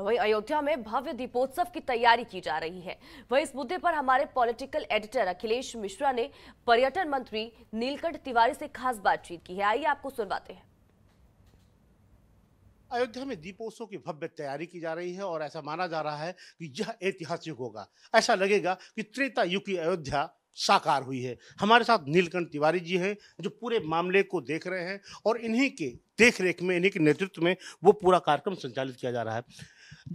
वहीं अयोध्या में भव्य दीपोत्सव की तैयारी की जा रही है वहीं इस मुद्दे पर हमारे पॉलिटिकल एडिटर अखिलेश मिश्रा ने पर्यटन मंत्री नीलकंठ तिवारी से खास बातचीत की है आइए आपको सुनवाते हैं अयोध्या में दीपोत्सव की भव्य तैयारी की जा रही है और ऐसा माना जा रहा है कि यह ऐतिहासिक होगा ऐसा लगेगा कि त्रेता युग की अयोध्या साकार हुई है हमारे साथ नीलकंठ तिवारी जी हैं जो पूरे मामले को देख रहे हैं और इन्हीं के देख रेख में इन्हीं के नेतृत्व में वो पूरा कार्यक्रम संचालित किया जा रहा है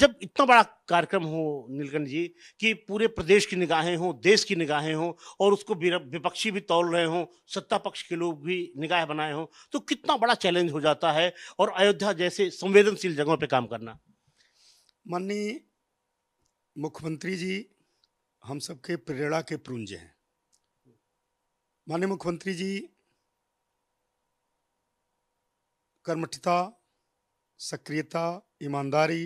जब इतना बड़ा कार्यक्रम हो नीलकंठ जी कि पूरे प्रदेश की निगाहें हों देश की निगाहें हों और उसको विपक्षी भी तोड़ रहे हों सत्ता पक्ष के लोग भी निगाह बनाए हों तो कितना बड़ा चैलेंज हो जाता है और अयोध्या जैसे संवेदनशील जगहों पे काम करना माननीय मुख्यमंत्री जी हम सबके प्रेरणा के पुंज हैं माननीय मुख्यमंत्री जी कर्मठता सक्रियता ईमानदारी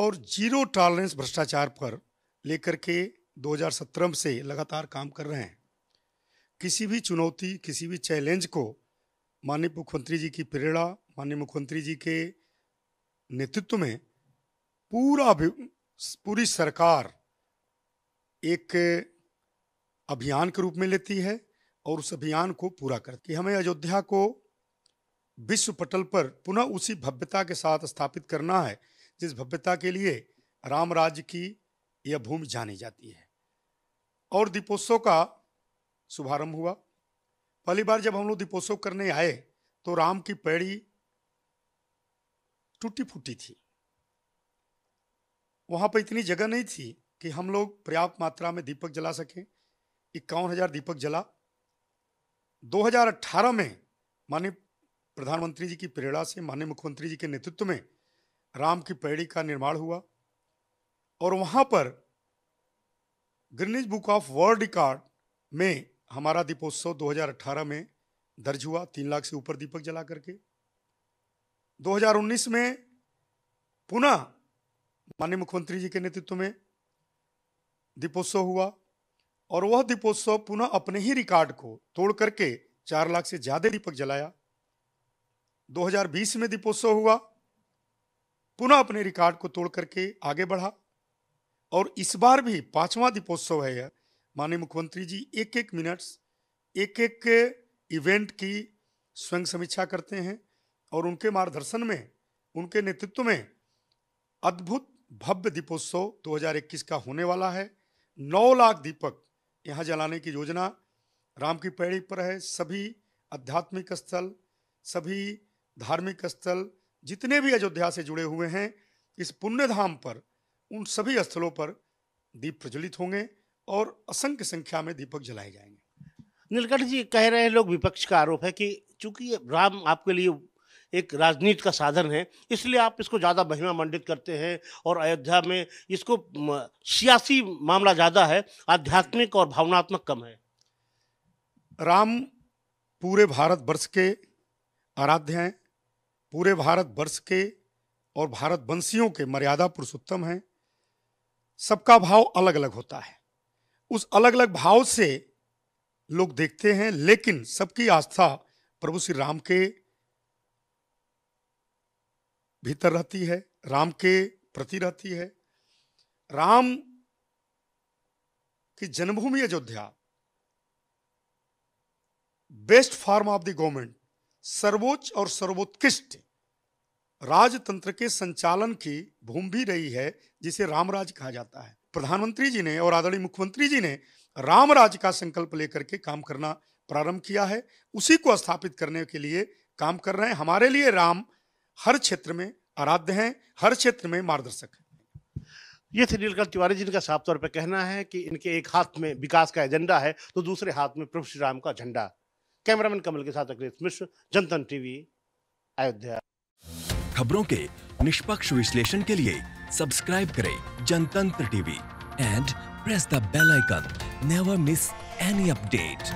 और जीरो टॉलरेंस भ्रष्टाचार पर लेकर के 2017 से लगातार काम कर रहे हैं किसी भी चुनौती किसी भी चैलेंज को माननीय मुख्यमंत्री जी की प्रेरणा माननीय मुख्यमंत्री जी के नेतृत्व में पूरा पूरी सरकार एक अभियान के रूप में लेती है और उस अभियान को पूरा करती है हमें अयोध्या को विश्व पटल पर पुनः उसी भव्यता के साथ स्थापित करना है जिस भव्यता के लिए राम राज्य की यह भूमि जानी जाती है और दीपोत्सव का शुभारंभ हुआ पहली बार जब हम लोग दीपोत्सव करने आए तो राम की पैड़ी टूटी फूटी थी वहाँ पर इतनी जगह नहीं थी कि हम लोग पर्याप्त मात्रा में दीपक जला सकें इक्यावन हजार दीपक जला 2018 में माननीय प्रधानमंत्री जी की प्रेरणा से माननीय मुख्यमंत्री जी के नेतृत्व में राम की पैड़ी का निर्माण हुआ और वहाँ पर Guinness book of world record में हमारा दीपोत्सव 2018 में दर्ज हुआ तीन लाख से ऊपर दीपक जला करके 2019 में पुनः माननीय मुख्यमंत्री जी के नेतृत्व में दीपोत्सव हुआ और वह दीपोत्सव पुनः अपने ही रिकॉर्ड को तोड़ करके चार लाख से ज़्यादा दीपक जलाया 2020 में दीपोत्सव हुआ पुनः अपने रिकॉर्ड को तोड़ करके आगे बढ़ा और इस बार भी पांचवा दीपोत्सव है यह माननीय मुख्यमंत्री जी एक एक मिनट्स एक एक इवेंट की स्वयं समीक्षा करते हैं और उनके मार्गदर्शन में उनके नेतृत्व में अद्भुत भव्य दीपोत्सव 2021 का होने वाला है 9 लाख दीपक यहाँ जलाने की योजना राम की पैड़ी पर है सभी आध्यात्मिक स्थल सभी धार्मिक स्थल जितने भी अयोध्या से जुड़े हुए हैं इस पुण्य धाम पर उन सभी स्थलों पर दीप प्रज्वलित होंगे और असंख्य संख्या में दीपक जलाए जाएंगे नीलकंठ जी कह रहे हैं लोग विपक्ष का आरोप है कि चूंकि राम आपके लिए एक राजनीति का साधन है इसलिए आप इसको ज़्यादा महिमा मंडित करते हैं और अयोध्या में इसको सियासी मामला ज़्यादा है आध्यात्मिक और भावनात्मक कम है राम पूरे भारतवर्ष के आराध्य हैं पूरे भारत वर्ष के और भारत वंशियों के मर्यादा पुरुषोत्तम हैं सबका भाव अलग अलग होता है उस अलग अलग भाव से लोग देखते हैं लेकिन सबकी आस्था प्रभु श्री राम के भीतर रहती है राम के प्रति रहती है राम की जन्मभूमि Ayodhya best form of the government सर्वोच्च और सर्वोत्कृष्ट राजतंत्र के संचालन की भूमि भी रही है जिसे रामराज कहा जाता है प्रधानमंत्री जी ने और आदरणीय मुख्यमंत्री जी ने रामराज का संकल्प लेकर के काम करना प्रारंभ किया है उसी को स्थापित करने के लिए काम कर रहे हैं हमारे लिए राम हर क्षेत्र में आराध्य हैं हर क्षेत्र में मार्गदर्शक हैं ये थे नीलकंठ तिवारी जी का साफ तौर पर कहना है कि इनके एक हाथ में विकास का एजेंडा है तो दूसरे हाथ में प्रभु श्री राम का झंडा कैमरामैन कमल के साथ अखिलेश मिश्र जनतन टीवी अयोध्या खबरों के निष्पक्ष विश्लेषण के लिए सब्सक्राइब करें Jantantra TV and press the bell icon never miss any update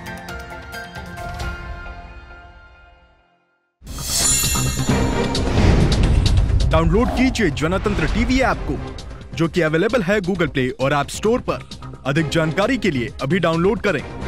download कीजिए जनतंत्र टीवी ऐप को जो कि अवेलेबल है गूगल प्ले और ऐप स्टोर पर अधिक जानकारी के लिए अभी डाउनलोड करें